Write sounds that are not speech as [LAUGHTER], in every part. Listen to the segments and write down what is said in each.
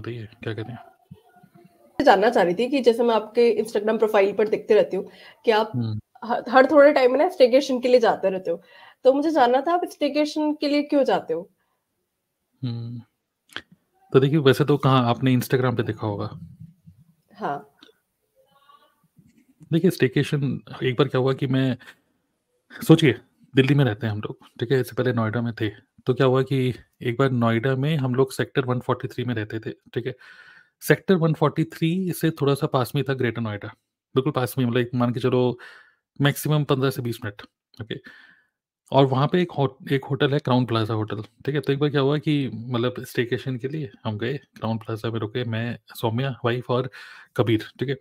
बताइए क्या कहते हैं जानना चाह रही थी कि जैसे मैं आपके इंस्टाग्राम प्रोफाइल पर देखते रहती हूँ कि आप हम्म। हर थोड़े टाइम में ना स्टेकेशन के लिए जाते रहते हो तो मुझे जानना था आप स्टेकेशन के लिए क्यों जाते हो हम्म। तो देखिए वैसे तो कहा आपने इंस्टाग्राम पे देखा होगा हाँ देखिए स्टेकेशन एक बार क्या हुआ कि मैं सोचिए दिल्ली में रहते हैं हम लोग ठीक है इससे पहले नोएडा में थे तो क्या हुआ कि एक बार नोएडा में हम लोग सेक्टर 143 में रहते थे ठीक है सेक्टर 143 से थोड़ा सा पास में था ग्रेटर नोएडा बिल्कुल पास में मतलब मान के चलो मैक्सिमम पंद्रह से बीस मिनट ओके और वहाँ पे एक हो, एक होटल है क्राउन प्लाजा होटल ठीक है तो एक बार क्या हुआ कि मतलब स्टेकेशन के लिए हम गए क्राउन प्लाजा में रुके मैं सौम्या वाइफ और कबीर ठीक है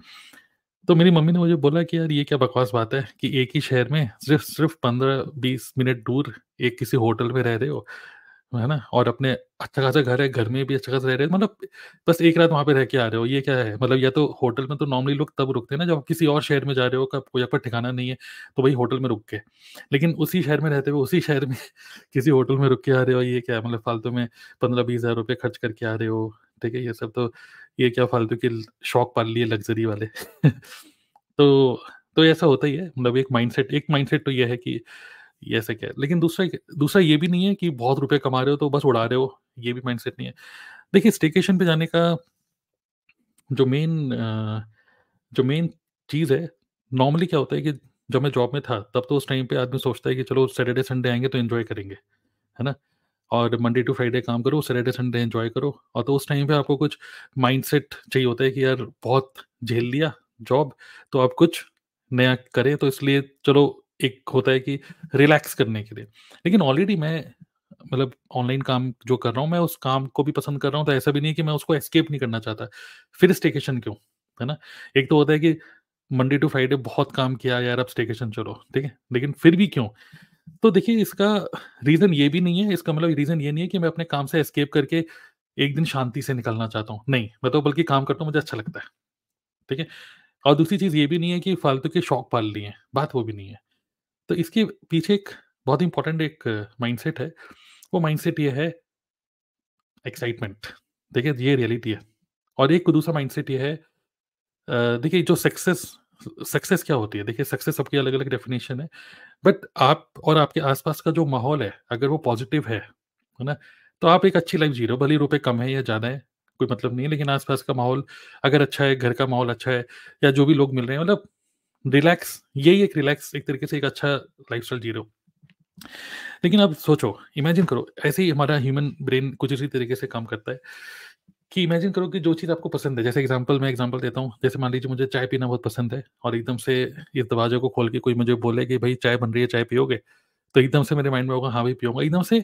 तो मेरी मम्मी ने मुझे बोला कि यार ये क्या बकवास बात है कि एक ही शहर में सिर्फ सिर्फ पंद्रह बीस मिनट दूर एक किसी होटल में रह रहे हो है ना और अपने अच्छा खासा घर है घर में भी अच्छा खासा रह रहे हो मतलब बस एक रात वहाँ पे रह के आ रहे हो ये क्या है मतलब या तो होटल में तो नॉर्मली लोग तब रुकते हैं ना जब किसी और शहर में जा रहे हो कब कोई आपका ठिकाना नहीं है तो वही होटल में रुक के लेकिन उसी शहर में रहते हुए उसी शहर में [LAUGHS] किसी होटल में रुक के आ रहे हो ये क्या है मतलब फालतू में पंद्रह बीस हज़ार रुपये खर्च करके आ रहे हो ठीक है ये सब तो ये क्या फालतू के शौक पाल लिए लग्जरी वाले [LAUGHS] तो तो ऐसा होता ही है मतलब एक माइंडसेट एक माइंडसेट तो ये है कि ये ऐसा क्या है लेकिन दूसरा दूसरा ये भी नहीं है कि बहुत रुपए कमा रहे हो तो बस उड़ा रहे हो ये भी माइंडसेट नहीं है देखिए स्टेकेशन पे जाने का जो मेन जो मेन चीज़ है नॉर्मली क्या होता है कि जब मैं जॉब में था तब तो उस टाइम पे आदमी सोचता है कि चलो सैटरडे संडे आएंगे तो एंजॉय करेंगे है ना और मंडे टू फ्राइडे काम करो सैटरडे संडे एंजॉय करो और तो उस टाइम पे आपको कुछ माइंडसेट चाहिए होता है कि यार बहुत झेल लिया जॉब तो आप कुछ नया करें तो इसलिए चलो एक होता है कि रिलैक्स करने के लिए लेकिन ऑलरेडी मैं मतलब ऑनलाइन काम जो कर रहा हूँ मैं उस काम को भी पसंद कर रहा हूँ तो ऐसा भी नहीं कि मैं उसको एस्केप नहीं करना चाहता फिर स्टेकेशन क्यों है ना एक तो होता है कि मंडे टू फ्राइडे बहुत काम किया यार अब स्टेकेशन चलो ठीक है लेकिन फिर भी क्यों तो देखिए इसका रीजन ये भी नहीं है इसका मतलब रीजन ये नहीं है कि मैं अपने काम से एस्केप करके एक दिन शांति से निकलना चाहता हूँ नहीं मैं तो बल्कि काम करता हूँ मुझे अच्छा लगता है ठीक है और दूसरी चीज़ ये भी नहीं है कि फालतू के शौक पाल लिए बात वो भी नहीं है तो इसके पीछे एक बहुत इंपॉर्टेंट एक माइंडसेट है वो माइंडसेट ये है एक्साइटमेंट देखिए ये रियलिटी है और एक दूसरा माइंडसेट ये है देखिए जो सक्सेस सक्सेस क्या होती है देखिए सक्सेस सबकी अलग अलग डेफिनेशन है बट आप और आपके आसपास का जो माहौल है अगर वो पॉजिटिव है है ना तो आप एक अच्छी लाइफ जी रहे हो भले ही रुपये कम है या ज़्यादा है कोई मतलब नहीं है लेकिन आसपास का माहौल अगर अच्छा है घर का माहौल अच्छा है या जो भी लोग मिल रहे हैं मतलब रिलैक्स यही एक रिलैक्स एक तरीके से एक अच्छा लाइफ जी रहे हो लेकिन अब सोचो इमेजिन करो ऐसे ही हमारा ह्यूमन ब्रेन कुछ इसी तरीके से काम करता है कि इमेजिन करो कि जो चीज़ आपको पसंद है जैसे एग्जांपल मैं एग्जांपल देता हूँ जैसे मान लीजिए मुझे चाय पीना बहुत पसंद है और एकदम से इस दरवाजे को खोल के कोई मुझे बोले कि भाई चाय बन रही है चाय पियोगे तो एकदम से मेरे माइंड में होगा हाँ भाई पियूंगा एकदम से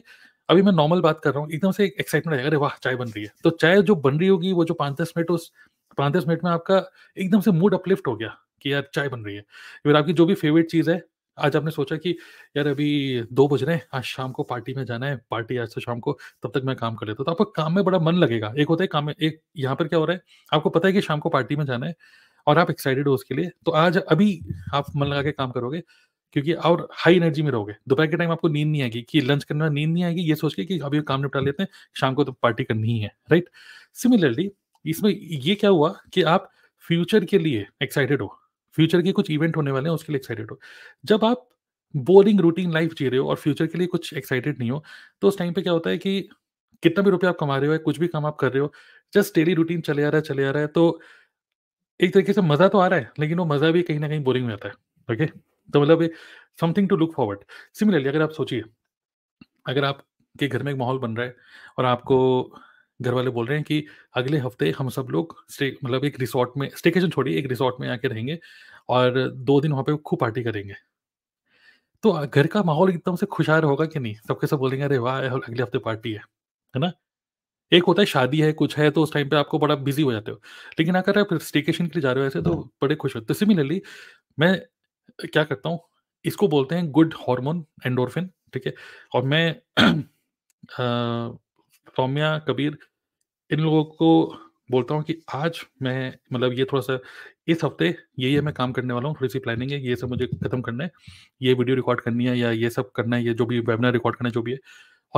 अभी मैं नॉर्मल बात कर रहा हूँ एकदम से एक्साइटमेंट आएगा अरे वाह चाय बन रही है तो चाय जो बन रही होगी वो जो पाँच दस मिनट उस पाँच दस मिनट में आपका एकदम से मूड अपलिफ्ट हो गया कि यार चाय बन रही है फिर आपकी जो भी फेवरेट चीज़ है आज आपने सोचा कि यार अभी दो बज रहे हैं आज शाम को पार्टी में जाना है पार्टी आज से शाम को तब तक मैं काम कर लेता तो आपको काम में बड़ा मन लगेगा एक होता है काम में एक यहाँ पर क्या हो रहा है आपको पता है कि शाम को पार्टी में जाना है और आप एक्साइटेड हो उसके लिए तो आज अभी आप मन लगा के काम करोगे क्योंकि और हाई एनर्जी में रहोगे दोपहर के टाइम आपको नींद नहीं आएगी कि लंच करना नींद नहीं आएगी ये सोच के कि अभी काम निपटा लेते हैं शाम को तो पार्टी करनी ही है राइट सिमिलरली इसमें ये क्या हुआ कि आप फ्यूचर के लिए एक्साइटेड हो फ्यूचर के कुछ इवेंट होने वाले हैं उसके लिए एक्साइटेड हो जब आप बोरिंग रूटीन लाइफ जी रहे हो और फ्यूचर के लिए कुछ एक्साइटेड नहीं हो तो उस टाइम पे क्या होता है कि कितना भी रुपया आप कमा रहे हो कुछ भी काम आप कर रहे हो जस्ट डेली रूटीन चले आ रहा है चले आ रहा है तो एक तरीके से मज़ा तो आ रहा है लेकिन वो मज़ा भी कहीं ना कहीं बोरिंग में आता है ओके तो मतलब something to look forward similarly अगर आप सोचिए अगर आपके घर में एक माहौल बन रहा है और आपको घर वाले बोल रहे हैं कि अगले हफ्ते हम सब लोग स्टे मतलब एक रिसोर्ट में स्टेकेशन छोड़िए एक रिसोर्ट में आके रहेंगे और दो दिन वहाँ पे खूब पार्टी करेंगे तो घर का माहौल एकदम से खुशहाल होगा कि नहीं सबके सब बोलेंगे अरे वाह अगले हफ्ते पार्टी है है ना एक होता है शादी है कुछ है तो उस टाइम पे आपको बड़ा बिजी हो जाते हो लेकिन अगर आप स्टेकेशन के लिए जा रहे हो ऐसे तो हाँ। बड़े खुश होते सिमिलरली मैं क्या करता हूँ इसको बोलते हैं गुड हार्मोन एंडोरफिन ठीक है और मैं [CLEARS THROAT] सौम्या कबीर इन लोगों को बोलता हूँ कि आज मैं मतलब ये थोड़ा सा इस हफ्ते ये ये मैं काम करने वाला हूँ थोड़ी सी प्लानिंग है ये सब मुझे खत्म करना है ये वीडियो रिकॉर्ड करनी है या ये सब करना है ये जो भी वेबिनार रिकॉर्ड करना है जो भी है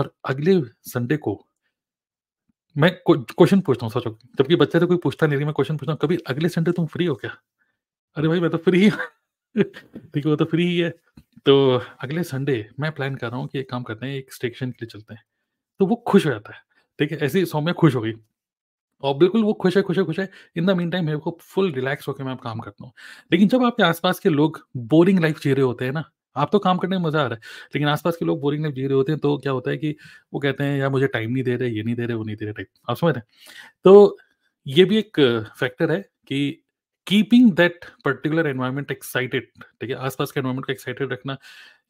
और अगले संडे को मैं क्वेश्चन पूछता हूँ सोचो जबकि बच्चे तो कोई पूछता नहीं मैं क्वेश्चन पूछता हूँ कभी अगले संडे तुम फ्री हो क्या अरे भाई मैं तो फ्री ठीक है वो तो फ्री ही है तो अगले संडे मैं प्लान कर रहा हूँ कि एक काम करते हैं एक स्टेशन के लिए चलते हैं तो वो खुश हो जाता है ठीक है ऐसी सौम्य खुश हो गई और बिल्कुल वो खुश है खुश है खुश है इन द मीन टाइम मेरे को फुल रिलैक्स होकर मैं आप काम करता हूँ लेकिन जब आपके आसपास के लोग बोरिंग लाइफ जी रहे होते हैं ना आप तो काम करने में मजा आ रहा है लेकिन आसपास के लोग बोरिंग लाइफ जी रहे होते हैं तो क्या होता है कि वो कहते हैं यार मुझे टाइम नहीं दे रहे ये नहीं दे रहे वो नहीं दे रहे टाइम आप समझ रहे हैं तो ये भी एक फैक्टर है कि keeping that particular environment excited ठीक है आसपास के एनवायरमेंट को एक्साइटेड रखना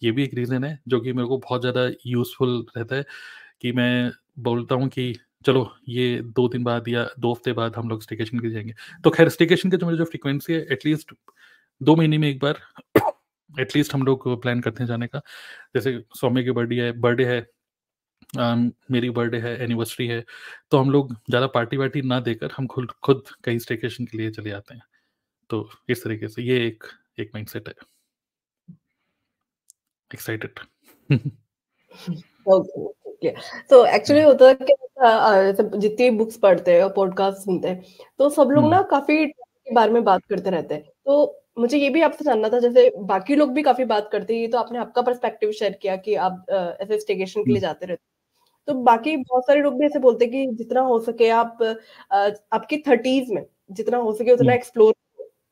ये भी एक रीज़न है जो कि मेरे को बहुत ज़्यादा यूजफुल रहता है कि मैं बोलता हूँ कि चलो ये दो दिन बाद या दो हफ्ते बाद हम लोग स्टेकेशन के जाएंगे तो खैर स्टेकेशन के तो जो मेरी जो फ्रिक्वेंसी है एटलीस्ट दो महीने में एक बार एटलीस्ट [COUGHS] हम लोग प्लान करते हैं जाने का जैसे स्वामी की बर्थडे है बर्थडे है Um, मेरी बर्थडे है एनिवर्सरी है तो हम लोग ज़्यादा पार्टी वार्टी ना देकर हम खुद खुद कहीं स्टेकेशन के लिए चले जाते हैं तो इस तरीके से ये एक एक माइंडसेट है एक्साइटेड [LAUGHS] तो एक्चुअली hmm. होता है जितनी बुक्स पढ़ते हैं और पॉडकास्ट सुनते हैं तो सब लोग hmm. ना काफी के बारे में बात करते रहते हैं तो मुझे ये भी आपसे जानना था जैसे बाकी लोग भी काफी बात करते हैं तो आपने आपका पर्सपेक्टिव शेयर किया कि आप ऐसे स्टेकेशन के लिए hmm. जाते रहते हैं तो बाकी बहुत सारे लोग भी ऐसे बोलते हैं कि जितना हो सके आप आपकी थर्टीज में जितना हो सके उतना एक्सप्लोर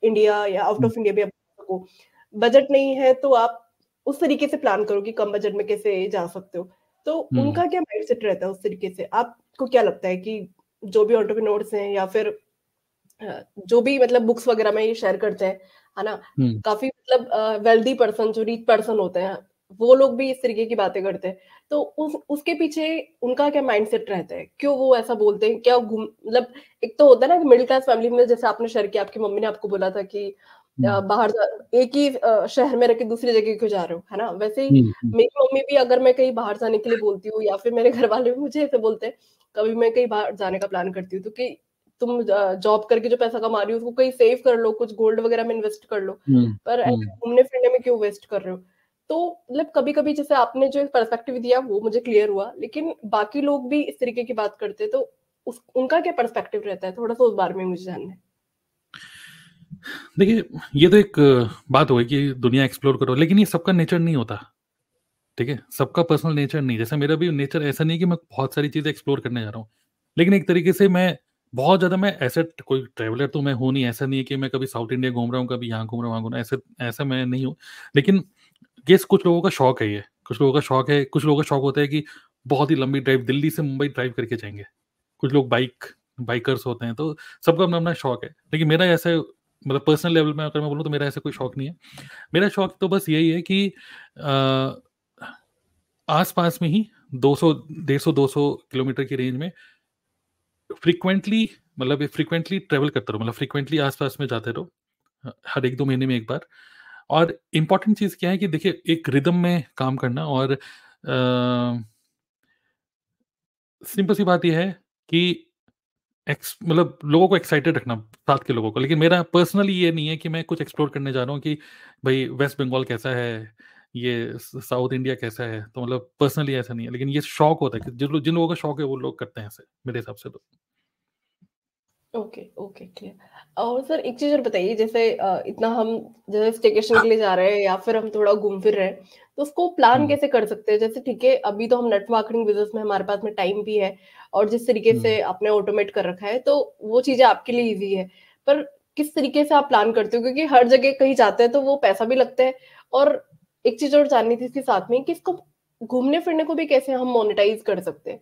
इंडिया या आउट ऑफ इंडिया भी आप सको बजट नहीं है तो आप उस तरीके से प्लान करो कि कम बजट में कैसे जा सकते हो तो हम्म। उनका क्या माइंडसेट रहता है उस तरीके से आपको क्या लगता है कि जो भी ऑन्टरप्रिनोर्स हैं या फिर जो भी मतलब बुक्स वगैरह में ये शेयर करते हैं है ना हम्म। काफी मतलब वेल्दी पर्सन जो रिच पर्सन होते हैं वो लोग भी इस तरीके की बातें करते हैं तो उस उसके पीछे उनका क्या माइंडसेट रहता है क्यों वो ऐसा बोलते हैं क्या मतलब एक तो होता है ना मिडिल क्लास फैमिली में जैसे आपने शेयर किया आपकी मम्मी ने आपको बोला था कि हम्म। बाहर एक ही शहर में रह के दूसरी जगह क्यों जा रहे हो है ना वैसे ही हम्म, हम्म। मेरी मम्मी भी अगर मैं कहीं बाहर जाने के लिए बोलती हूँ या फिर मेरे घर वाले भी मुझे ऐसे बोलते हैं कभी मैं कहीं बाहर जाने का प्लान करती हूँ तो कि तुम जॉब करके जो पैसा कमा रही हो उसको कहीं सेव कर लो कुछ गोल्ड वगैरह में इन्वेस्ट कर लो पर घूमने फिरने में क्यों वेस्ट कर रहे हो तो मतलब कभी कभी जैसे आपने जो परस्पेक्टिव दिया वो मुझे क्लियर हुआ लेकिन बाकी लोग भी इस तरीके की बात करते तो उस उनका क्या परस्पेक्टिव रहता है थोड़ा सा उस बारे में मुझे जानना है देखिए ये तो एक बात हो कि दुनिया एक्सप्लोर करो लेकिन ये सबका नेचर नहीं होता ठीक है सबका पर्सनल नेचर नहीं जैसे मेरा भी नेचर ऐसा नहीं कि मैं बहुत सारी चीज़ें एक्सप्लोर करने जा रहा हूँ लेकिन एक तरीके से मैं बहुत ज़्यादा मैं ऐसे कोई ट्रेवलर तो मैं हूँ नहीं ऐसा नहीं है कि मैं कभी साउथ इंडिया घूम रहा हूँ कभी यहाँ घूम रहा हूँ ऐसे घूम रहा हूँ ऐसा मैं नहीं हूँ लेकिन गेस कुछ लोगों का शौक है ये कुछ लोगों का शौक है कुछ लोगों का शौक होता है कि बहुत ही लंबी ड्राइव दिल्ली से मुंबई ड्राइव करके जाएंगे कुछ लोग बाइक बाइकर्स होते हैं तो सबका अपना अपना शौक है लेकिन मेरा ऐसा मतलब पर्सनल लेवल में अगर मैं बोलूँ तो मेरा ऐसा कोई शौक नहीं है मेरा शौक तो बस यही है कि आस पास में ही 200 दो सौ किलोमीटर की रेंज में फ्रिक्वेंटली मतलब फ्रिक्वेंटली ट्रेवल करता रहो मतलब फ्रिक्वेंटली आस पास में जाते रहो हर एक दो महीने में एक बार और इम्पॉर्टेंट चीज़ क्या है कि देखिए एक रिदम में काम करना और सिंपल सी बात यह है कि मतलब लोगों को एक्साइटेड रखना साथ के लोगों को लेकिन मेरा पर्सनली ये नहीं है कि मैं कुछ एक्सप्लोर करने जा रहा हूँ कि भाई वेस्ट बंगाल कैसा है ये साउथ इंडिया कैसा है तो मतलब पर्सनली ऐसा नहीं है लेकिन ये शौक होता है कि जिन जिन लोगों का शौक है वो लोग करते हैं ऐसे मेरे हिसाब से तो ओके ओके क्लियर और सर एक चीज और बताइए जैसे इतना हम जैसे स्टेकेशन के लिए जा रहे हैं या फिर हम थोड़ा घूम फिर रहे हैं तो उसको प्लान हम्म। कैसे कर सकते हैं जैसे ठीक है अभी तो हम नेट मार्केटिंग बिजनेस में हमारे पास में टाइम भी है और जिस तरीके से हम्म। आपने ऑटोमेट कर रखा है तो वो चीजें आपके लिए ईजी है पर किस तरीके से आप प्लान करते हो क्योंकि हर जगह कहीं जाते हैं तो वो पैसा भी लगता है और एक चीज और जाननी थी इसके साथ में कि इसको घूमने फिरने को भी कैसे हम मोनिटाइज कर सकते हैं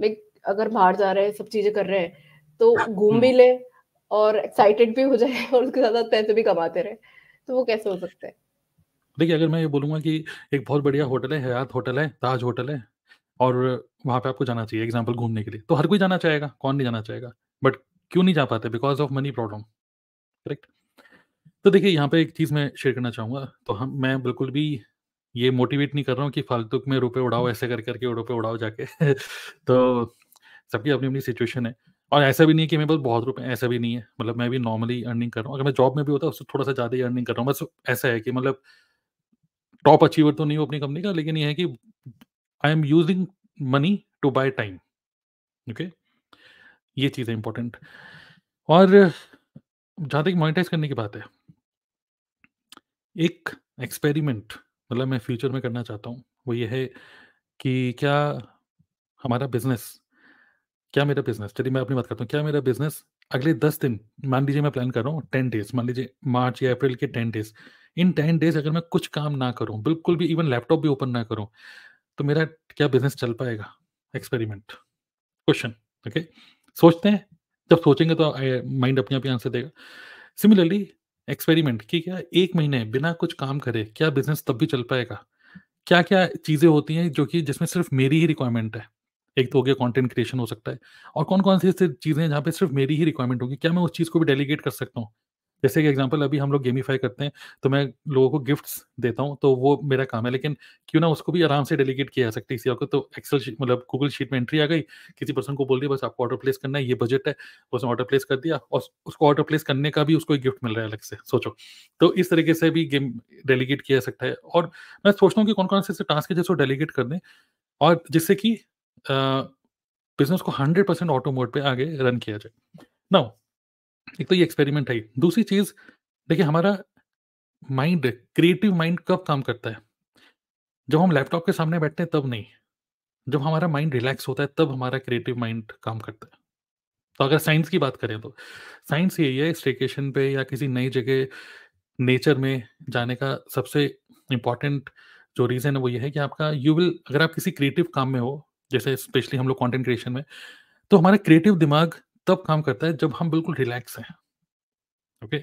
लाइक अगर बाहर जा रहे हैं सब चीजें कर रहे हैं तो घूम भी हम्म। ले और एक्साइटेड भी हो जाए [LAUGHS] और उसके साथ साथ पैसे भी कमाते रहे तो वो कैसे हो सकता है देखिए अगर मैं ये बोलूंगा कि एक बहुत बढ़िया होटल है हयात होटल है ताज होटल है और वहाँ पे आपको जाना चाहिए एग्जाम्पल घूमने के लिए तो हर कोई जाना चाहेगा कौन नहीं जाना चाहेगा बट क्यों नहीं जा पाते because of money problem correct तो देखिए यहाँ पे एक चीज़ मैं शेयर करना चाहूँगा तो हम मैं बिल्कुल भी ये मोटिवेट नहीं कर रहा हूँ कि फालतू में रुपए उड़ाओ हम्म। ऐसे कर करके रुपए उड़ाओ जाके [LAUGHS] तो सबकी अपनी अपनी सिचुएशन है और ऐसा भी नहीं है कि मेरे पास बहुत रुपए ऐसा भी नहीं है मतलब मैं भी नॉर्मली अर्निंग कर रहा हूँ अगर मैं जॉब में भी होता उससे थोड़ा सा ज़्यादा ही अर्निंग कर रहा हूँ बस ऐसा है कि मतलब टॉप अचीवर तो नहीं हूँ अपनी कंपनी का लेकिन ये है कि I am using money to buy time okay ये चीज़ है इंपॉर्टेंट और जहां तक मोनिटाइज करने की बात है एक एक्सपेरिमेंट मतलब मैं फ्यूचर में करना चाहता हूँ वो ये है कि क्या हमारा बिजनेस क्या मेरा बिजनेस चलिए मैं अपनी बात करता हूँ क्या मेरा बिजनेस अगले दस दिन मान लीजिए मैं प्लान कर रहा हूँ टेन डेज मान लीजिए मार्च या अप्रैल के ten days in ten days अगर मैं कुछ काम ना करूँ बिल्कुल भी इवन लैपटॉप भी ओपन ना करूँ तो मेरा क्या बिजनेस चल पाएगा एक्सपेरिमेंट क्वेश्चन ओके सोचते हैं जब सोचेंगे तो माइंड अपने आप ही आंसर देगा सिमिलरली एक्सपेरिमेंट कि क्या एक महीने बिना कुछ काम करे क्या बिजनेस तब भी चल पाएगा क्या क्या चीज़ें होती हैं जो कि जिसमें सिर्फ मेरी ही रिक्वायरमेंट है एक तो हो गया कॉन्टेंट क्रिएशन हो सकता है और कौन कौन सी ऐसी चीज़ें जहाँ पे सिर्फ मेरी ही रिक्वायरमेंट होगी क्या मैं उस चीज़ को भी डेलीगेट कर सकता हूँ जैसे कि एग्जाम्पल अभी हम लोग गेमीफाई करते हैं तो मैं लोगों को गिफ्ट्स देता हूँ तो वो मेरा काम है लेकिन क्यों ना उसको भी आराम से डेलीगेट किया जा सकता है किसी को तो एक्सेल मतलब गूगल शीट में एंट्री आ गई किसी पर्सन को बोल दिया बस आपको ऑर्डर प्लेस करना है ये बजट है उसने ऑर्डर प्लेस कर दिया और उसको ऑर्डर प्लेस करने का भी उसको एक गिफ्ट मिल रहा है अलग से सोचो तो इस तरीके से भी गेम डेलीगेट किया जा सकता है और मैं सोचता हूँ कि कौन कौन से टास्क है जिसको डेलीगेट कर दें और जिससे कि बिजनेस को हंड्रेड परसेंट ऑटो मोड पे आगे रन किया जाए ना एक तो ये एक्सपेरिमेंट है दूसरी चीज देखिए हमारा माइंड क्रिएटिव माइंड कब काम करता है जब हम लैपटॉप के सामने बैठते हैं तब नहीं जब हमारा माइंड रिलैक्स होता है तब हमारा क्रिएटिव माइंड काम करता है तो अगर साइंस की बात करें तो साइंस यही है स्टेकेशन पे या किसी नई जगह नेचर में जाने का सबसे इम्पॉर्टेंट जो रीज़न है वो ये है कि आपका यू विल अगर आप किसी क्रिएटिव काम में हो जैसे स्पेशली हम लोग कॉन्टेंट क्रिएशन में तो हमारा क्रिएटिव दिमाग तब काम करता है जब हम बिल्कुल रिलैक्स हैं ओके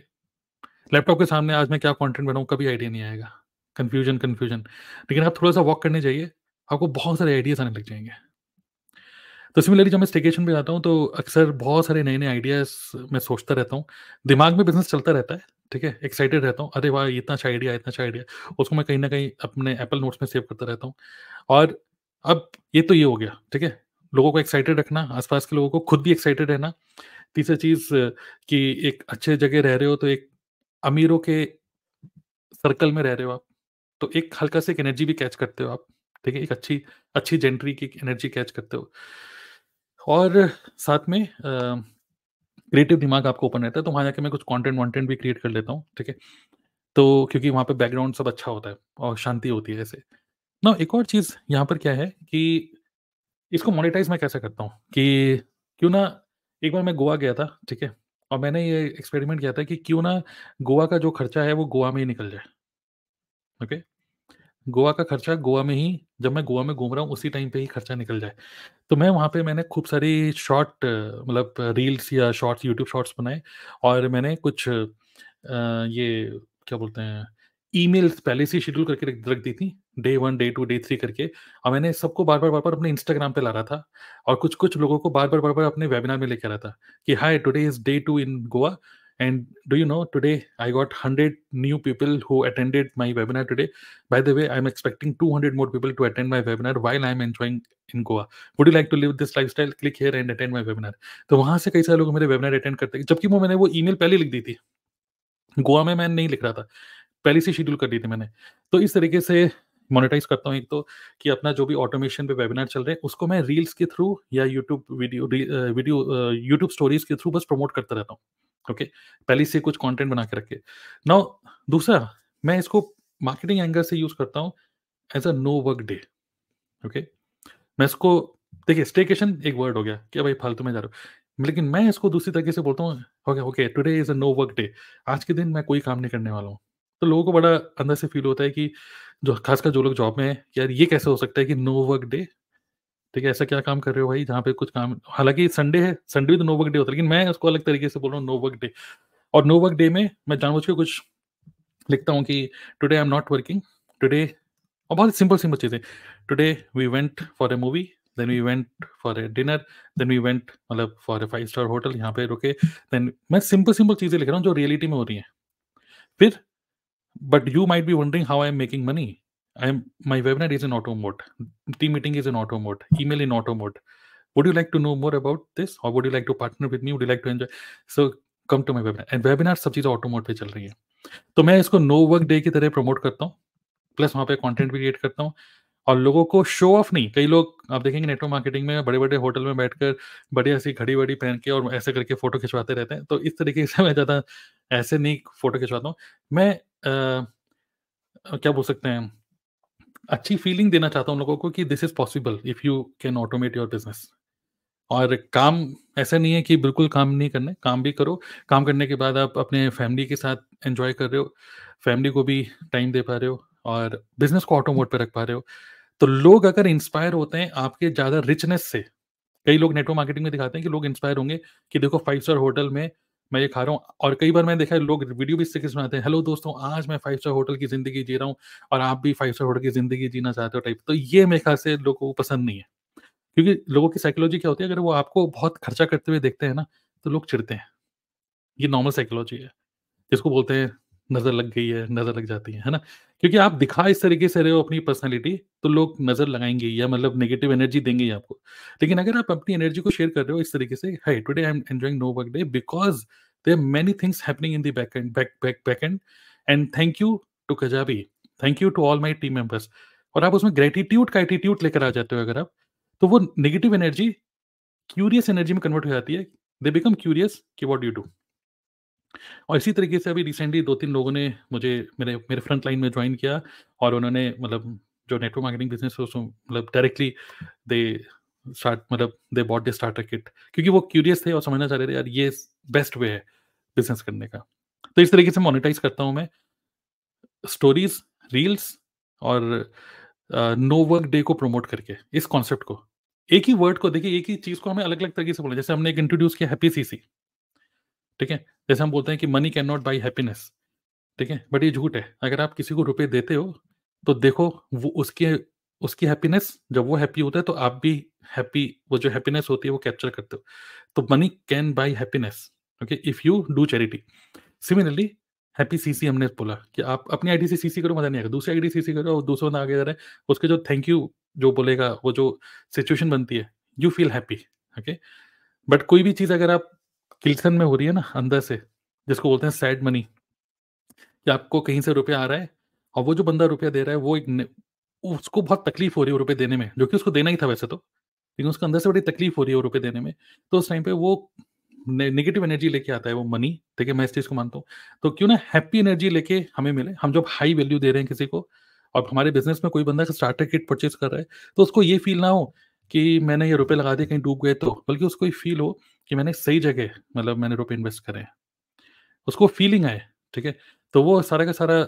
लैपटॉप के सामने आज मैं क्या कंटेंट बनाऊँ कभी आइडिया नहीं आएगा कन्फ्यूजन कन्फ्यूजन लेकिन आप थोड़ा सा वॉक करने जाइए आपको बहुत सारे आइडियाज आने लग जाएंगे तो सिमिलरली जब मैं स्टेकेशन पे जाता हूँ तो अक्सर बहुत सारे नए नए आइडियाज मैं सोचता रहता हूँ दिमाग में बिजनेस चलता रहता है ठीक है एक्साइटेड रहता हूँ अरे वाह इतना अच्छा आइडिया इतना अच्छा आइडिया उसको मैं कहीं ना कहीं अपने एप्पल नोट्स में सेव करता रहता हूँ और अब ये तो ये हो गया ठीक है लोगों को एक्साइटेड रखना आसपास के लोगों को खुद भी एक्साइटेड रहना तीसरी चीज कि एक अच्छे जगह रह रहे हो तो एक अमीरों के सर्कल में रह रहे हो आप तो एक हल्का से एक एनर्जी भी कैच करते हो आप ठीक है एक अच्छी अच्छी जेंट्री की एनर्जी कैच करते हो और साथ में क्रिएटिव दिमाग आपको ओपन रहता है तो वहाँ जाके मैं कुछ कंटेंट वॉन्टेंट भी क्रिएट कर लेता हूँ ठीक है तो क्योंकि वहाँ पे बैकग्राउंड सब अच्छा होता है और शांति होती है ऐसे ना एक और चीज़ यहाँ पर क्या है कि इसको मोनिटाइज मैं कैसे करता हूँ कि क्यों ना एक बार मैं गोवा गया था ठीक है और मैंने ये एक्सपेरिमेंट किया था कि क्यों ना गोवा का जो खर्चा है वो गोवा में ही निकल जाए ओके गोवा का खर्चा गोवा में ही जब मैं गोवा में घूम रहा हूँ उसी टाइम पे ही खर्चा निकल जाए तो मैं वहाँ पे मैंने खूब सारी शॉर्ट मतलब रील्स या शॉर्ट्स यूट्यूब शॉर्ट्स बनाए और मैंने कुछ आ, ये क्या बोलते हैं ईमेल्स पहले से शेड्यूल करके रख दी थी day one day two day three करके और मैंने सबको बार बार बार बार अपने इंस्टाग्राम पे ला रहा था और कुछ कुछ लोगों को बार बार बार बार अपने वेबिनार में लेकर रहा था कि hi today is day two in Goa and do you know today I got hundred new people who attended my webinar today by the way I am expecting two hundred more people to attend my webinar while I am enjoying in Goa would you like to live this life style click here and attend my webinar तो वहाँ से कई सारे लोग मेरे webinar attend करते जबकि वो मैंने वो ई पहले लिख दी थी गोवा में मैं नहीं लिख रहा था पहले से शेड्यूल कर दी थी मैंने तो इस तरीके से मोनेटाइज करता हूँ एक तो कि अपना जो भी ऑटोमेशन पे वेबिनार चल रहे हैं उसको मैं रील्स के थ्रू या YouTube video video YouTube stories के थ्रू बस प्रमोट करता रहता हूँ ओके पहले से कुछ कंटेंट बना के रखे नाउ दूसरा मैं इसको मार्केटिंग एंगल से यूज करता हूँ as a no work day okay मैं इसको देखिए स्टेकेशन एक वर्ड हो गया क्या भाई फालतू में जा रहा हूँ लेकिन मैं इसको दूसरी तरीके से बोलता हूँ okay okay today is a no work day आज के दिन मैं कोई काम नहीं करने वाला हूँ तो लोगों को बड़ा अंदर से फील होता है कि जो खासकर जो लोग जॉब में है यार ये कैसे हो सकता है कि नो वर्क डे ठीक है ऐसा क्या काम कर रहे हो भाई जहाँ पे कुछ काम हालांकि संडे है संडे भी तो नो वर्क डे होता है लेकिन मैं उसको अलग तरीके से बोल रहा हूँ नो वर्क डे और नो वर्क डे में मैं जानबूझ के कुछ लिखता हूँ कि today I am not working today और बहुत सिंपल सिंपल चीज़ें today we went for a movie then we went for a dinner then we went मतलब for a five star hotel यहाँ पे रुके देन मैं सिंपल सिंपल चीज़ें लिख रहा हूँ जो रियलिटी में हो रही हैं फिर But you might be wondering how i am making money. i am my webinar is in auto mode. Team meeting is in auto mode. Email in auto mode. Would you like to know more about this, or would you like to partner with me? Would you like to enjoy? So come to my webinar and webinar सब चीज़ें auto mode पे चल रही है तो मैं इसको no work day की तरह प्रमोट करता हूँ प्लस वहाँ पे कंटेंट भी क्रिएट करता हूँ और लोगों को शो ऑफ नहीं कई लोग आप देखेंगे नेटवर्क मार्केटिंग में बड़े बड़े होटल में बैठकर बढ़िया सी घड़ी वड़ी पहन के और ऐसे करके फोटो खिंचवाते रहते हैं तो इस तरीके से मैं ज़्यादा ऐसे नहीं फोटो खिंचवाता हूँ मैं क्या बोल सकते हैं अच्छी फीलिंग देना चाहता हूँ उन लोगों को कि this is possible if you can automate your business और काम ऐसा नहीं है कि बिल्कुल काम नहीं करना काम भी करो काम करने के बाद आप अपने फैमिली के साथ एंजॉय कर रहे हो फैमिली को भी टाइम दे पा रहे हो और बिजनेस को ऑटो मोड पर रख पा रहे हो तो लोग अगर इंस्पायर होते हैं आपके ज़्यादा रिचनेस से कई लोग नेटवर्क मार्केटिंग में दिखाते हैं कि लोग इंस्पायर होंगे कि देखो फाइव स्टार होटल में मैं ये खा रहा हूँ और कई बार मैंने देखा है लोग वीडियो भी इससे सुनाते हैं हेलो दोस्तों आज मैं फाइव स्टार होटल की जिंदगी जी रहा हूँ और आप भी फाइव स्टार होटल की जिंदगी जीना चाहते हो टाइप तो ये मेरे ख्याल से लोगों को पसंद नहीं है क्योंकि लोगों की साइकोलॉजी क्या होती है अगर वो आपको बहुत खर्चा करते हुए देखते हैं ना तो लोग चिड़ते हैं ये नॉर्मल साइकोलॉजी है जिसको बोलते हैं नजर लग गई है नजर लग जाती है है ना क्योंकि आप दिखा इस तरीके से रहे हो अपनी पर्सनैलिटी तो लोग नजर लगाएंगे या मतलब नेगेटिव एनर्जी देंगे आपको लेकिन अगर आप अपनी एनर्जी को शेयर कर रहे हो इस तरीके से hi today I am enjoying no work day because are many things happening in the back end back back back end end thank you to Kajabi thank you to all my team members और आप उसमें gratitude का attitude लेकर आ जाते हो अगर आप तो वो नेगेटिव एनर्जी क्यूरियस एनर्जी में कन्वर्ट हो जाती है दे बिकम क्यूरियस कि वॉट यू डू और इसी तरीके से अभी रिसेंटली दो तीन लोगों ने मुझे मेरे मेरे फ्रंट लाइन में ज्वाइन किया और उन्होंने मतलब जो नेटवर्क मार्केटिंग बिजनेस है उसमें मतलब डायरेक्टली दे स्टार्ट मतलब they bought they starter kit क्योंकि वो क्यूरियस थे और समझना चाह रहे थे यार ये बेस्ट वे है बिजनेस करने का तो इस तरीके से मोनिटाइज करता हूँ मैं स्टोरीज रील्स और नो वर्क डे को प्रमोट करके इस कॉन्सेप्ट को एक ही वर्ड को देखिए एक ही चीज़ को हमें अलग अलग तरीके से बोला जैसे हमने एक इंट्रोड्यूस किया हैप्पी सीसी ठीक है जैसे हम बोलते हैं कि money can not buy happiness ठीक है बट ये झूठ है अगर आप किसी को रुपए देते हो तो देखो वो उसके उसकी हैप्पीनेस जब वो हैप्पी होता है तो आप भी हैप्पी वो जो हैप्पीनेस होती है वो कैप्चर करते हो तो money can buy happiness okay if you do charity similarly happy सीसी हमने बोला कि आप अपनी आई सी सी सी करो मजा नहीं आएगा दूसरी आई डी सी सी करो और दूसरा बंदा आगे जा रहे हैं उसके जो थैंक यू जो बोलेगा वो जो सिचुएशन बनती है you feel happy okay but कोई भी चीज़ अगर आप किल्सन में हो रही है ना अंदर से जिसको बोलते हैं सैड मनी कि आपको कहीं से रुपया आ रहा है और वो जो बंदा रुपया दे रहा है वो एक उसको बहुत तकलीफ हो रही है रुपये देने में जो कि उसको देना ही था वैसे तो लेकिन उसको अंदर से बड़ी तकलीफ हो रही है रुपये देने में तो उस टाइम पे वो नेगेटिव एनर्जी लेके आता है वो मनी ठीक है मैं इस चीज़ को मानता हूँ तो क्यों ना हैप्पी एनर्जी लेके हमें मिले हम जब हाई वैल्यू दे रहे हैं किसी को और हमारे बिजनेस में कोई बंदा स्टार्टर किट परचेज कर रहा है तो उसको ये फील ना हो कि मैंने ये रुपए लगा दिए कहीं डूब गए तो बल्कि उसको ये फील हो कि मैंने सही जगह मतलब मैंने रुपए इन्वेस्ट करे हैं उसको फीलिंग आए ठीक है तो वो सारा का सारा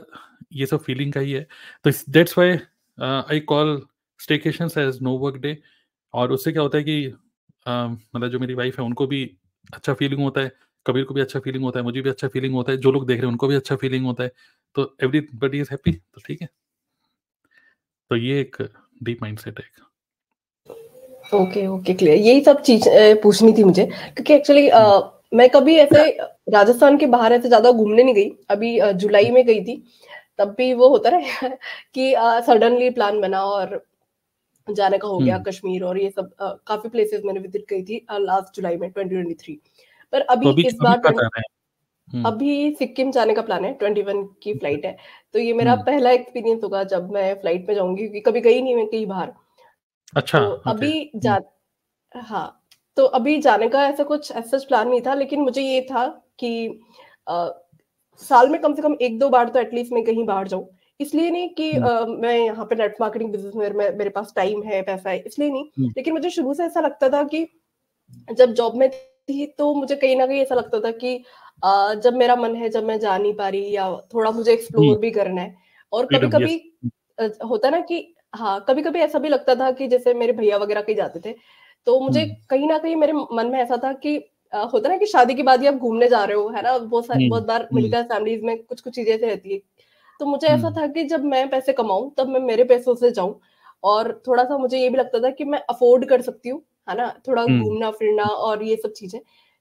ये सब फीलिंग का ही है तो that's why I call staycation as no work day और उससे क्या होता है कि uh, मतलब जो मेरी वाइफ है उनको भी अच्छा फीलिंग होता है कबीर को भी अच्छा फीलिंग होता है मुझे भी अच्छा फीलिंग होता है जो लोग देख रहे हैं उनको भी अच्छा फीलिंग होता है तो एवरी बडी इज हैप्पी तो ठीक है तो ये एक डीप माइंड सेट है ओके ओके क्लियर यही सब चीज पूछनी थी मुझे क्योंकि एक्चुअली मैं कभी ऐसे राजस्थान के बाहर ऐसे ज्यादा घूमने नहीं गई अभी जुलाई में गई थी तब भी वो होता ना [LAUGHS] कि सडनली प्लान बना और जाने का हो गया हम्म। कश्मीर और ये सब uh, काफी प्लेसेस मैंने विजिट की थी लास्ट जुलाई में 2023 पर अभी तो इस बार हम्म। अभी सिक्किम जाने का प्लान है वन की फ्लाइट है तो ये मेरा हम्म। पहला एक्सपीरियंस होगा जब मैं फ्लाइट में जाऊंगी क्योंकि कभी गई नहीं मैं कहीं बाहर अच्छा तो okay. अभी हम्म। जा हाँ तो अभी जाने का ऐसा कुछ ऐसा प्लान नहीं था लेकिन मुझे ये था कि आ, साल में कम से कम एक दो बार तो एटलीस्ट मैं कहीं बाहर जाऊँ इसलिए नहीं कि आ, हम्म। मैं यहाँ पे नेट मार्केटिंग बिजनेस में मेरे, पास टाइम है पैसा है इसलिए नहीं, नहीं। हम्म। लेकिन मुझे शुरू से ऐसा लगता था कि जब जॉब में थी तो मुझे कहीं ना कहीं ऐसा लगता था कि आ, जब मेरा मन है जब मैं जा नहीं पा रही या थोड़ा मुझे एक्सप्लोर भी करना है और कभी कभी होता ना कि हाँ कभी कभी ऐसा भी लगता था कि जैसे मेरे भैया वगैरह कहीं जाते थे तो मुझे हम्म। कहीं ना कहीं मेरे मन में ऐसा था कि आ, होता ना कि शादी के बाद ही आप घूमने जा रहे हो है ना बहुत सारी हम्म, बहुत बार हम्म। मिलता है फैमिलीज में कुछ कुछ चीजें ऐसी रहती है तो मुझे ऐसा था कि जब मैं पैसे कमाऊं तब मैं मेरे पैसों से जाऊं और थोड़ा सा मुझे ये भी लगता था कि मैं अफोर्ड कर सकती हूँ है ना थोड़ा घूमना फिरना और ये सब चीजें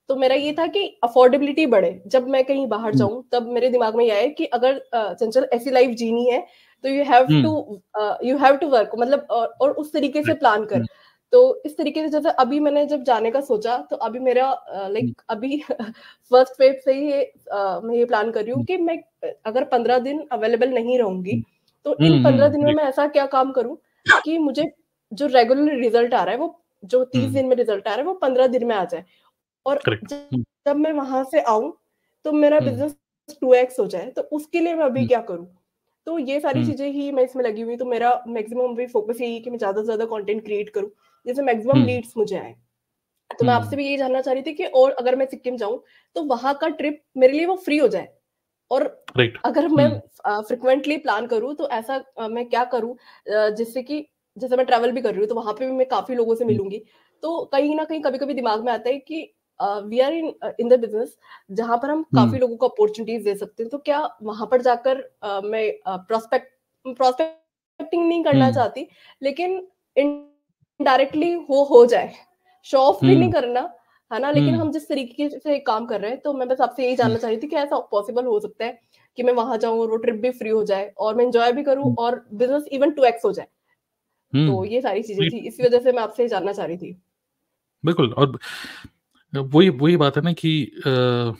तो मेरा ये था कि अफोर्डेबिलिटी बढ़े जब मैं कहीं बाहर जाऊं तब मेरे दिमाग में ये आए कि अगर चंचल ऐसी लाइफ जीनी है तो you have to you have to work मतलब और, और उस तरीके से प्लान कर हम्म। तो इस तरीके से जैसे अभी मैंने जब जाने का सोचा तो अभी मेरा लाइक हम्म। अभी फर्स्ट [LAUGHS] वेब से ही मैं ये प्लान कर रही हूँ हम्म। कि मैं अगर पंद्रह दिन अवेलेबल नहीं रहूंगी तो इन पंद्रह दिन में मैं ऐसा क्या काम करूँ कि मुझे जो रेगुलर रिजल्ट आ रहा है वो जो तीस दिन में रिजल्ट आ रहा है वो पंद्रह दिन में आ जाए और जब मैं वहां से आऊं तो मेरा बिजनेस टू एक्स हो जाए तो उसके लिए मैं अभी क्या करूँ तो ये सारी हम्म। चीजें ही मैं इसमें लगी हुई तो मेरा मैक्सिमम भी फोकस यही कि मैं ज्यादा से ज्यादा कंटेंट क्रिएट करूँ जैसे मैक्सिमम लीड्स मुझे आए तो मैं हम्म। आपसे भी यही जानना चाह रही थी कि और अगर मैं सिक्किम जाऊं तो वहां का ट्रिप मेरे लिए वो फ्री हो जाए और right. अगर मैं फ्रिक्वेंटली हम्म। प्लान करूँ तो ऐसा आ, मैं क्या करूँ जिससे कि जैसे मैं ट्रैवल भी कर रही हूँ तो वहां पे भी मैं काफी लोगों से मिलूंगी तो कहीं ना कहीं कभी कभी दिमाग में आता है कि we are in in the business जहां पर हम काफी हम्म। लोगों को अपॉर्चुनिटीज दे सकते हैं तो क्या वहां पर जाकर uh, मैं प्रोस्पेक्ट प्रोस्पेक्टिंग नहीं करना हम्म। चाहती लेकिन इनडायरेक्टली वो हो जाए शो ऑफ भी नहीं हम्म। करना है ना लेकिन हम जिस तरीके से काम कर रहे हैं तो मैं बस आपसे यही जानना चाह रही थी कि ऐसा पॉसिबल हो सकता है कि मैं वहां जाऊं और वो ट्रिप भी फ्री हो जाए और मैं इंजॉय भी करूं और बिजनेस इवन टू एक्स हो जाए तो ये सारी चीजें थी इसी वजह से मैं आपसे जानना चाह रही थी बिल्कुल और वही वही बात है ना कि आ,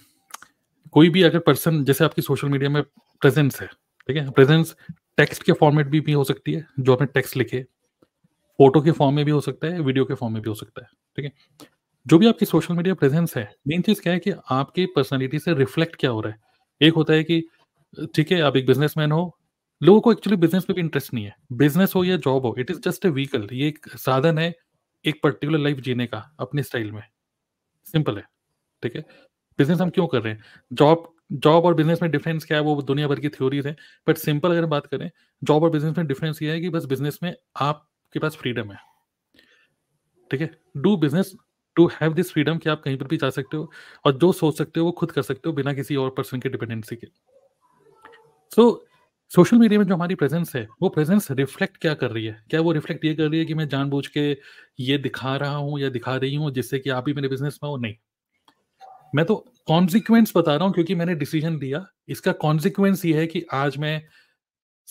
कोई भी अगर पर्सन जैसे आपकी सोशल मीडिया में प्रेजेंस है ठीक है प्रेजेंस टेक्स्ट के फॉर्मेट भी, भी हो सकती है जो आपने टेक्स्ट लिखे फोटो के फॉर्म में भी हो सकता है वीडियो के फॉर्म में भी हो सकता है ठीक है जो भी आपकी सोशल मीडिया प्रेजेंस है मेन चीज़ क्या है कि आपकी पर्सनैलिटी से रिफ्लेक्ट क्या हो रहा है एक होता है कि ठीक है आप एक बिजनेसमैन हो लोगों को एक्चुअली बिजनेस में भी इंटरेस्ट नहीं है बिजनेस हो या जॉब हो it is just a vehicle ये एक साधन है एक पर्टिकुलर लाइफ जीने का अपने स्टाइल में सिंपल है ठीक है बिजनेस हम क्यों कर रहे हैं जॉब जॉब और बिजनेस में डिफरेंस क्या है वो दुनिया भर की थ्योरीज है बट सिंपल अगर बात करें जॉब और बिजनेस में डिफरेंस ये है कि बस बिजनेस में आपके पास फ्रीडम है ठीक है do business to have this freedom कि आप कहीं पर भी जा सकते हो और जो सोच सकते हो वो खुद कर सकते हो बिना किसी और पर्सन के डिपेंडेंसी के सो so, सोशल मीडिया में जो हमारी प्रेजेंस है वो प्रेजेंस रिफ्लेक्ट क्या कर रही है क्या वो रिफ्लेक्ट ये कर रही है कि मैं जानबूझ के ये दिखा रहा हूँ या दिखा रही हूँ जिससे कि आप भी मेरे बिजनेस में हो नहीं मैं तो कॉन्सिक्वेंस बता रहा हूँ क्योंकि मैंने डिसीजन लिया इसका कॉन्सिक्वेंस ये है कि आज मैं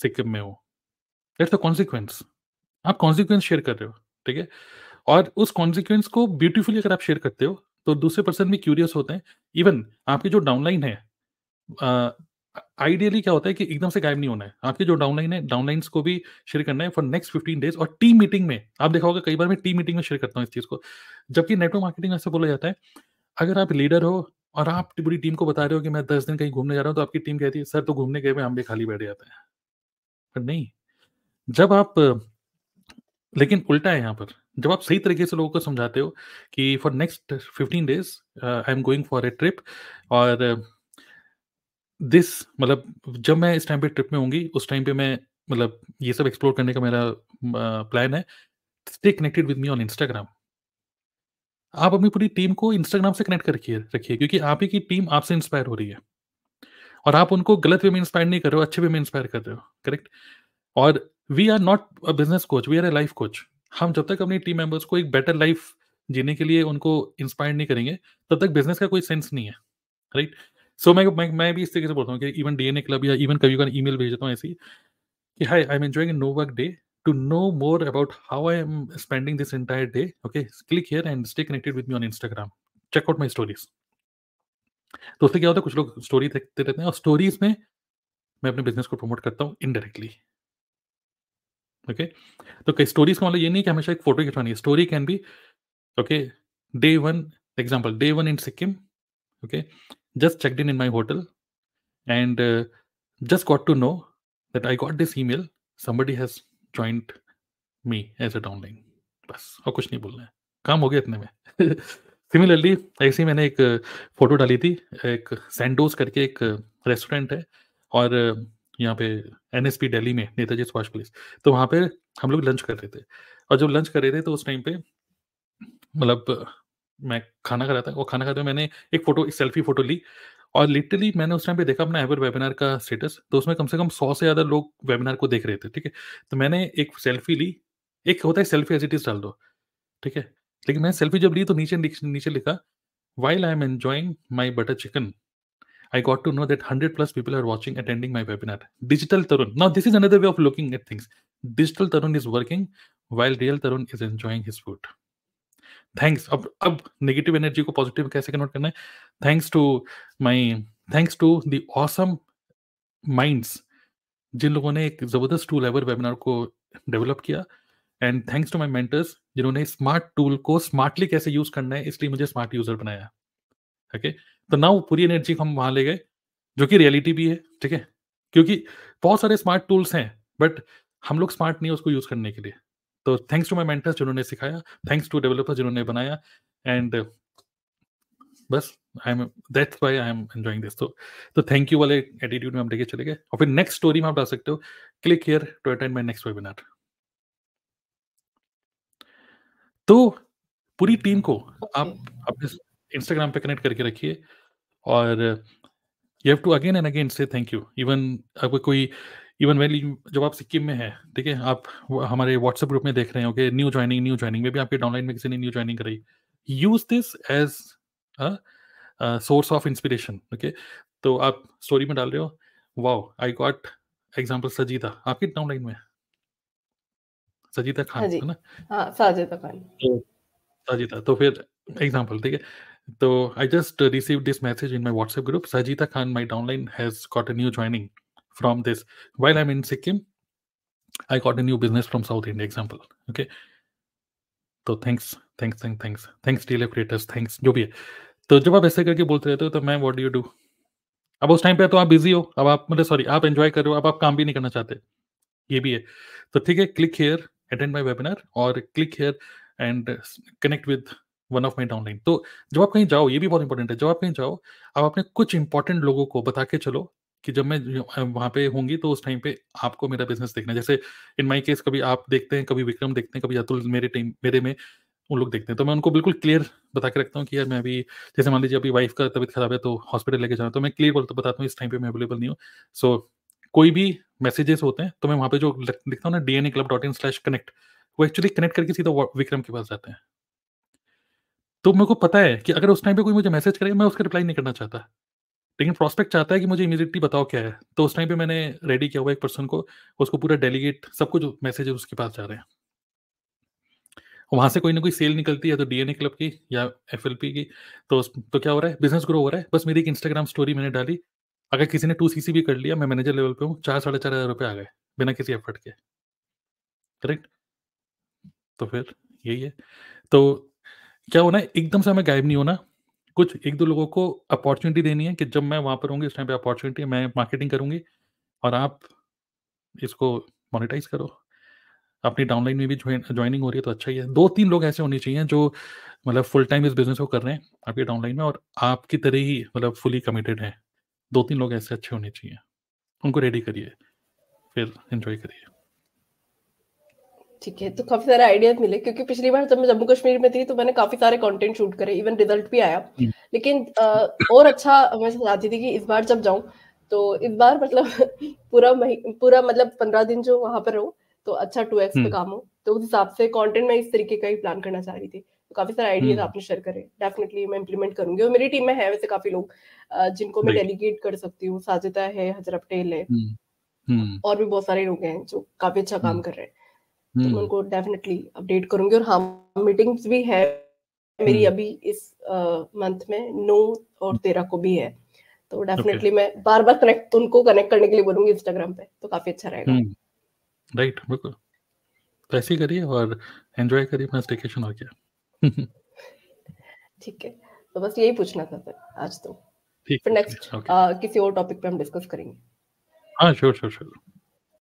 सिक्किम में हूँ इट्स द कॉन्सिक्वेंस आप कॉन्सिक्वेंस शेयर कर रहे हो ठीक है और उस कॉन्सिक्वेंस को ब्यूटीफुली अगर आप शेयर करते हो तो दूसरे पर्सन भी क्यूरियस होते हैं इवन आपके जो डाउनलाइन है आइडियली क्या होता है कि एकदम से गायब नहीं होना है आपके जो डाउनलाइन है डाउनलाइंस को भी शेयर करना है फॉर नेक्स्ट फिफ्टीन डेज और टीम मीटिंग में आप देखा होगा कई बार मैं टीम मीटिंग में शेयर करता हूँ इस चीज़ को जबकि नेटवर्क मार्केटिंग ऐसे बोला जाता है अगर आप लीडर हो और आप पूरी टीम को बता रहे हो कि मैं दस दिन कहीं घूमने जा रहा हूँ तो आपकी टीम कहती है सर तो घूमने गए हम भी खाली बैठ जाते हैं पर नहीं जब आप लेकिन उल्टा है यहाँ पर जब आप सही तरीके से लोगों को समझाते हो कि for next fifteen days I am going for a trip और दिस मतलब जब मैं इस टाइम पे ट्रिप में होंगी उस टाइम पे मैं मतलब ये सब एक्सप्लोर करने का मेरा प्लान है stay connected with me on Instagram आप अपनी पूरी टीम को इंस्टाग्राम से कनेक्ट करके रखिए क्योंकि आप ही की टीम आपसे इंस्पायर हो रही है और आप उनको गलत वे में इंस्पायर नहीं कर रहे हो अच्छे वे में इंस्पायर कर रहे हो करेक्ट और we are not a business coach we are a life coach हम जब तक अपनी टीम मेंबर्स को एक बेटर लाइफ जीने के लिए उनको इंस्पायर नहीं करेंगे तब तक बिजनेस का कोई सेंस नहीं है राइट right? सो मैं, मैं मैं भी इस तरीके से बोलता हूँ कि इवन ए क्लब या इवन कभी कभी ईमेल भेज देता हूँ ऐसी कि hi I am enjoying no work day to know more about how I am spending this entire day okay click here and stay connected with me on Instagram check out my stories तो उससे क्या होता है कुछ लोग story देखते रहते हैं और स्टोरीज में मैं अपने बिजनेस को प्रमोट करता हूँ इनडायरेक्टली ओके तो कई स्टोरीज का मतलब ये नहीं कि हमेशा एक फोटो खिंचवानी है story can be okay day one example day one in Sikkim okay just checked in in my hotel and uh, just got to know that I got this email somebody has joined me as a downline. बस और कुछ नहीं बोलना है काम हो गया इतने में सिमिलरली [LAUGHS] ऐसे मैंने एक फोटो uh, डाली थी एक सैंडोज करके एक रेस्टोरेंट uh, है और uh, यहाँ पे एन एस पी डेली में नेताजी सुभाष प्लेस तो वहाँ पे हम लोग लंच कर रहे थे और जब लंच कर रहे थे तो उस टाइम पे मतलब मैं खाना खा रहा था और खाना खाते हुए मैंने एक फोटो एक सेल्फी फोटो ली और लिटरली मैंने उस टाइम पे देखा अपना एवर वेबिनार का स्टेटस तो उसमें कम से कम सौ से ज़्यादा लोग वेबिनार को देख रहे थे ठीक है तो मैंने एक सेल्फी ली एक होता है सेल्फी एज इट इज डाल दो ठीक है लेकिन मैंने सेल्फी जब ली तो नीचे नीचे लिखा while I am enjoying my butter chicken I got to know that 100 plus people are watching, attending my webinar. Digital Tarun. Now, this is another way of looking at things. Digital Tarun is working while real Tarun is enjoying his food. Thanks अब अब negative energy को positive कैसे convert करना है thanks to my thanks to the awesome minds जिन लोगों ने एक ज़बरदस्त टूल एवर वेबिनार को डेवलप किया and thanks to my mentors जिन्होंने स्मार्ट टूल को स्मार्टली कैसे यूज़ करना है इसलिए मुझे स्मार्ट यूज़र बनाया ओके तो ना वो पूरी एनर्जी को हम वहां ले गए जो कि रियलिटी भी है ठीक है क्योंकि बहुत सारे स्मार्ट टूल्स हैं बट हम लोग स्मार्ट नहीं है उसको यूज़ करने के लिए तो थैंक्स टू माई मेंटर्स जिन्होंने सिखाया थैंक्स टू डेवलपर्स जिन्होंने बनाया एंड बस I am that's why I am enjoying this तो तो थैंक यू वाले एटीट्यूड में हम लेके चले गए और फिर नेक्स्ट स्टोरी में आप डाल सकते हो click here to attend my next webinar तो पूरी टीम को आप अपने इंस्टाग्राम पे कनेक्ट करके रखिए और you have to again and again से थैंक यू इवन आपको कोई इवन वेल जब आप सिक्किम में है ठीक है आप हमारे व्हाट्सएप ग्रुप में देख रहे हो कि न्यू ज्वाइनिंग न्यू ज्वाइनिंग में भी आपके डाउनलाइन में किसी ने न्यू ज्वाइनिंग कराई use this as source of inspiration okay तो आप स्टोरी में डाल रहे हो wow I got example Sajita आपके डाउनलाइन में सजीता हाँ खान है ना सजीता हाँ, खान तो तो फिर एग्जाम्पल ठीक है तो I just receive this message in my WhatsApp group Sajita Khan my downline has got a new joining from this while i'm in sikkim i got a new business from south india example okay तो thanks thanks thank thanks thanks teal creators thanks जो भी है तो जब आप ऐसे करके बोलते रहते हो तो ma'am what do you do अब उस टाइम पे तो आप बिजी हो अब आप मतलब सॉरी आप एंजॉय कर रहे हो अब आप काम भी नहीं करना चाहते ये भी है तो ठीक है click here attend my webinar और click here and connect with one of my downline तो जब आप कहीं जाओ ये भी बहुत इंपॉर्टेंट है जब आप कहीं जाओ आप अपने कुछ इंपॉर्टेंट लोगों को बता के चलो कि जब मैं वहां पे होंगी तो उस टाइम पे आपको मेरा बिजनेस देखना है जैसे इन माय केस कभी आप देखते हैं कभी विक्रम देखते हैं कभी अतुल मेरे टीम मेरे में उन लोग देखते हैं तो मैं उनको बिल्कुल क्लियर बता के रखता हूँ कि यार मैं अभी जैसे मान लीजिए अभी वाइफ का तबियत खराब है तो हॉस्पिटल लेके जाना तो मैं क्लियर बोलता बताता हूँ इस टाइम पे मैं अवेलेबल नहीं हूँ सो so, कोई भी मैसेजेस होते हैं तो मैं वहाँ पे जो लिखता हूँ ना D N A club dot in slash connect वो एक्चुअली कनेक्ट करके सीधा विक्रम के पास जाते हैं तो मेरे को पता है कि अगर उस टाइम पे कोई मुझे मैसेज करे मैं उसका रिप्लाई नहीं करना चाहता लेकिन प्रोस्पेक्ट चाहता है कि मुझे इमीडिएटली बताओ क्या है तो उस टाइम पे मैंने रेडी किया हुआ एक पर्सन को उसको पूरा डेलीगेट सब कुछ मैसेज उसके पास जा रहे हैं वहां से कोई ना कोई सेल निकलती है तो डीएनए क्लब की या एफ की तो तो क्या हो रहा है बिजनेस ग्रो हो रहा है बस मेरी एक इंस्टाग्राम स्टोरी मैंने डाली अगर किसी ने टू सी भी कर लिया मैं मैनेजर लेवल पे हूँ चार साढ़े चार हज़ार रुपये आ गए बिना किसी एफर्ट के करेक्ट तो फिर यही है तो क्या होना है एकदम से हमें गायब नहीं होना कुछ एक दो लोगों को अपॉर्चुनिटी देनी है कि जब मैं वहां पर होंगी उस टाइम पे अपॉर्चुनिटी मैं मार्केटिंग करूंगी और आप इसको मोनिटाइज करो अपनी डाउनलाइन में भी ज्वाइनिंग हो रही है तो अच्छा ही है दो तीन लोग ऐसे होने चाहिए जो मतलब फुल टाइम इस बिजनेस को कर रहे हैं आपके डाउनलाइन में और आपकी तरह ही मतलब फुली कमिटेड है दो तीन लोग ऐसे अच्छे होने चाहिए उनको रेडी करिए फिर इन्जॉय करिए ठीक है तो काफी सारे आइडियाज मिले क्योंकि पिछली बार जब मैं जम्मू कश्मीर में थी तो मैंने काफी सारे कंटेंट शूट करे इवन रिजल्ट भी आया लेकिन और अच्छा मैं चाहती थी कि इस बार जब जाऊँ तो इस बार मतलब [LAUGHS] पूरा पूरा मतलब पंद्रह दिन जो वहां पर हो तो अच्छा टू एक्स पे हम्म। काम हो तो उस हिसाब से कॉन्टेंट मैं इस तरीके का ही प्लान करना चाह रही थी तो काफी सारे आइडियाज हम्म। आपने शेयर करे डेफिनेटली मैं इम्प्लीमेंट करूंगी और मेरी टीम में है वैसे काफी लोग जिनको मैं डेलीगेट कर सकती हूँ साजिदा है हजरत पटेल है हम्म, और भी बहुत सारे लोग हैं जो काफी अच्छा काम कर रहे हैं तो मैं हम्म। उनको डेफिनेटली अपडेट करूंगी और हाँ मीटिंग्स भी है मेरी हम्म। अभी इस मंथ में नौ और हम्म। तेरह को भी है तो डेफिनेटली मैं बार बार कनेक्ट उनको कनेक्ट करने के लिए बोलूंगी इंस्टाग्राम पे तो काफी अच्छा रहेगा राइट बिल्कुल तो ऐसे ही करिए और एंजॉय करिए अपना स्टेकेशन हो गया ठीक है तो बस यही पूछना था सर आज तो फिर नेक्स्ट किसी और टॉपिक पे हम डिस्कस करेंगे हाँ श्योर श्योर श्योर